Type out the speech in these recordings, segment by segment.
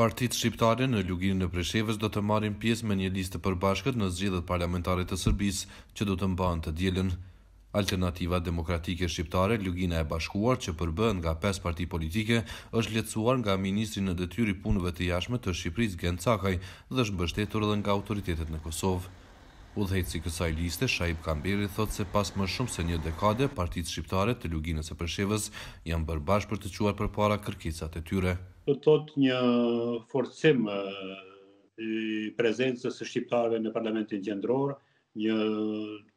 Partitë shqiptare në luginë në Preshevës do të marim pjesë me një listë përbashkët në zgjithet parlamentarit të Sërbis që do të mbanë të djelen. Alternativa demokratike shqiptare, lugina e bashkuar që përbën nga 5 parti politike, është letësuar nga Ministri në detyri punëve të jashme të Shqipëris Gen Cakaj dhe është bështetur dhe nga autoritetet në Kosovë. U dhejtë si kësaj liste, Shaib Kamberi thotë se pas më shumë se një dekade, partitë shqiptare të luginës e Preshevës janë bërbash për të quar për para kërkicat e tyre të thotë një forcim i prezencës së shqiptarëve në parlamentin gjendror, një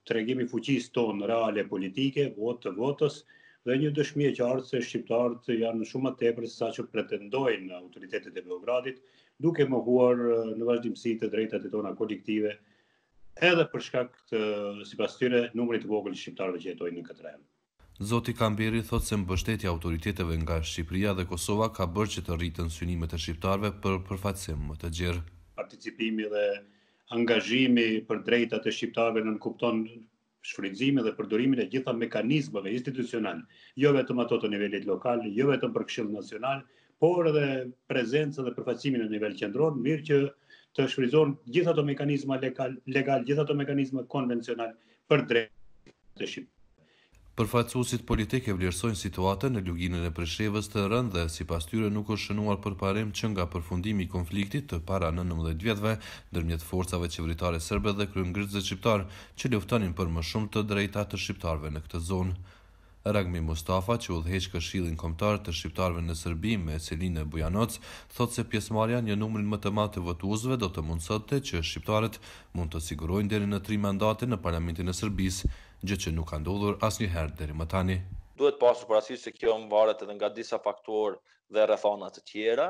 tregim i fuqisë tonë reale politike, votë të votës, dhe një dëshmi e qartë se shqiptarët janë shumë më tepër se sa që pretendojnë autoritetet e Beogradit, duke mohuar në vazhdimësi të drejtat e tona kolektive, edhe për shkak të sipas tyre numrit të vogël shqiptarëve që jetojnë në këtë rend. Zoti Kambiri thot se mbështetja autoriteteve nga Shqipëria dhe Kosova ka bërë që të rritën synimet e shqiptarve për përfaqësim më të gjerë. Participimi dhe angazhimi për drejtat e shqiptarëve nën kupton shfrytëzimin dhe përdorimin e gjitha mekanizmave institucional, jo vetëm ato të nivelit lokal, jo vetëm për Këshill Nacional, por edhe prezencë dhe përfaqësimin në nivel qendror, mirë që të shfrytëzojnë gjitha ato mekanizma legal, legal gjitha ato mekanizma konvencional për drejtat e shqiptarëve. Përfaqësuesit politikë vlerësojnë situatën në luginën e Preshevës të rëndë dhe sipas tyre nuk është shënuar përparim që nga përfundimi i konfliktit të para 19 vjetëve dërmjet forcave qeveritare serbe dhe kryengrizëve shqiptar që luftonin për më shumë të drejta të shqiptarëve në këtë zonë. Ragmi Mustafa, që u dheqë këshilin komtar të shqiptarve në Sërbi me Selinë e Bujanoc, thot se pjesmarja një numrin më të matë të votuesve do të mundësate që shqiptarët mund të sigurojnë deri në tri mandate në Parlamentin e Sërbis, gjë që nuk ka ndodhur asnjëherë deri më tani. Duhet pasur për se kjo më varet edhe nga disa faktor dhe rrethana të tjera,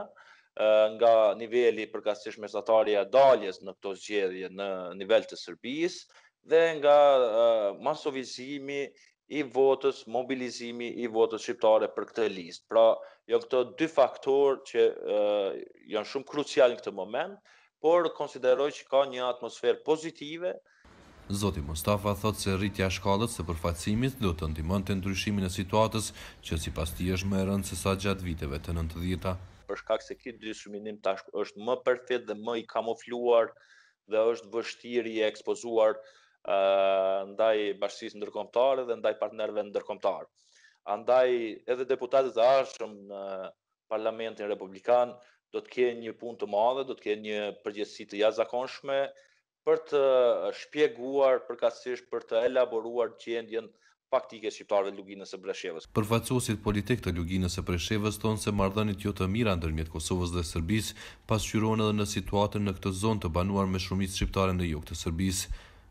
nga nivelli përkastisht me e daljes në këto zgjedhje në nivell të Sërbis dhe nga masovizimi i votës, mobilizimi i votës shqiptare për këtë listë. Pra, jo këto dy faktorë që uh, janë shumë krucial në këtë moment, por konsideroj që ka një atmosferë pozitive. Zoti Mustafa thot se rritja shkallët së përfacimit do të ndimën të ndryshimin e situatës që si pas është më rëndë se sa gjatë viteve të nëntë ta Për shkak se këtë dyshminim tash është më perfekt dhe më i kamufluar dhe është vështiri e ekspozuar ndaj bashkisë ndërkombëtare dhe ndaj partnerëve ndërkombëtar. Andaj edhe deputatët e ardhshëm në Parlamentin Republikan do të kenë një punë të madhe, do të kenë një përgjegjësi të jashtëzakonshme për të shpjeguar përkatësisht për të elaboruar gjendjen faktike shqiptarëve të Luginës së Breshevës. Përfaqësuesit politik të Luginës së Breshevës thonë se marrëdhëniet jo të mira ndërmjet Kosovës dhe Serbisë pasqyrohen edhe në situatën në këtë zonë të banuar me shumicë shqiptare në jug të Serbisë.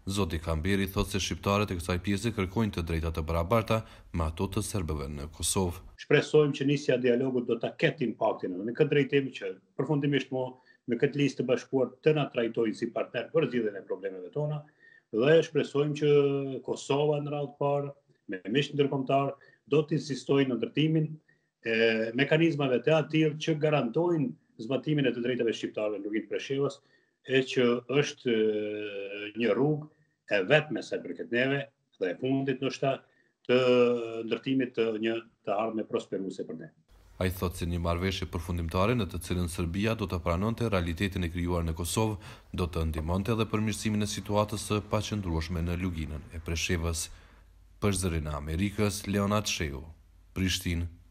Zoti Kamberi thot se shqiptarët e kësaj pjesë kërkojnë të drejta të barabarta me ato të serbëve në Kosovë. Shpresojmë që nisja e dialogut do ta ketë impaktin në këtë drejtim që përfundimisht mo me këtë listë të bashkuar të na trajtojnë si partner për zgjidhjen e problemeve tona dhe shpresojmë që Kosova në radhë parë me mish ndërkombëtar do të insistojë në ndërtimin e mekanizmave të atyre që garantojnë zbatimin e të drejtave shqiptare në Lugin Preshevës, e që është një rrugë e vetme sa për këtë neve dhe e fundit në shta të ndërtimit të një të prosperu prosperuese për ne. A i thotë se një marveshje përfundimtare në të cilën Serbia do të pranonte realitetin e kryuar në Kosovë, do të ndimonte edhe përmirësimin e situatës së paqëndrueshme në Luginën e Preshevës. Për zërin e Amerikës, Leonat Sheu, Prishtinë.